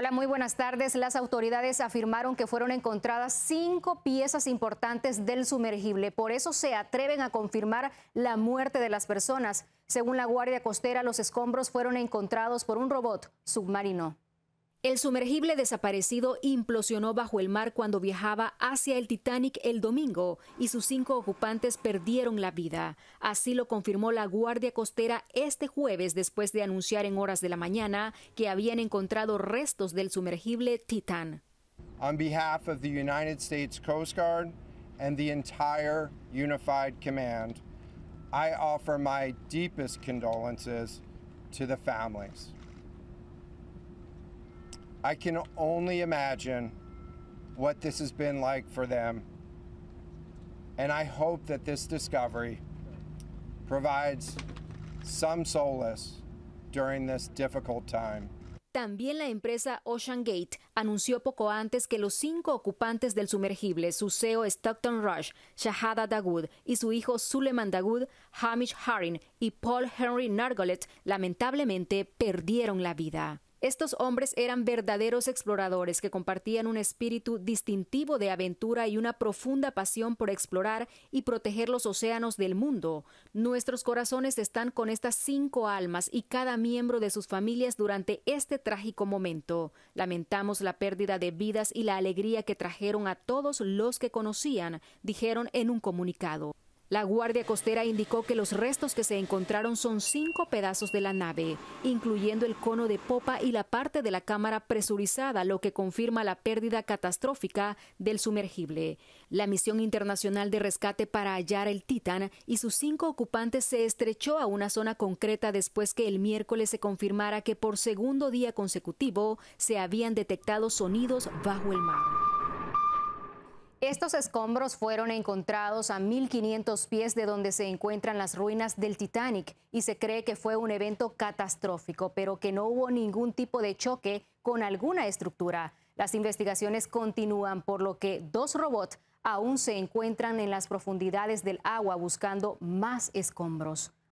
Hola, muy buenas tardes. Las autoridades afirmaron que fueron encontradas cinco piezas importantes del sumergible. Por eso se atreven a confirmar la muerte de las personas. Según la Guardia Costera, los escombros fueron encontrados por un robot submarino. El sumergible desaparecido implosionó bajo el mar cuando viajaba hacia el Titanic el domingo y sus cinco ocupantes perdieron la vida. Así lo confirmó la Guardia Costera este jueves después de anunciar en horas de la mañana que habían encontrado restos del sumergible Titan. On behalf of the United States Coast Guard and the entire Unified Command, I condolences to the families. I can only imagine what this has been like for them. And I hope that this discovery provides some solace during this difficult time. También la empresa Ocean Gate anunció poco antes que los cinco ocupantes del sumergible, su CEO Stockton Rush, Shahada Dagud y su hijo Suleiman Dagud, Hamish Harin y Paul Henry Nargolet, lamentablemente perdieron la vida. Estos hombres eran verdaderos exploradores que compartían un espíritu distintivo de aventura y una profunda pasión por explorar y proteger los océanos del mundo. Nuestros corazones están con estas cinco almas y cada miembro de sus familias durante este trágico momento. Lamentamos la pérdida de vidas y la alegría que trajeron a todos los que conocían, dijeron en un comunicado. La Guardia Costera indicó que los restos que se encontraron son cinco pedazos de la nave, incluyendo el cono de popa y la parte de la cámara presurizada, lo que confirma la pérdida catastrófica del sumergible. La misión internacional de rescate para hallar el Titan y sus cinco ocupantes se estrechó a una zona concreta después que el miércoles se confirmara que por segundo día consecutivo se habían detectado sonidos bajo el mar. Estos escombros fueron encontrados a 1.500 pies de donde se encuentran las ruinas del Titanic y se cree que fue un evento catastrófico, pero que no hubo ningún tipo de choque con alguna estructura. Las investigaciones continúan, por lo que dos robots aún se encuentran en las profundidades del agua buscando más escombros.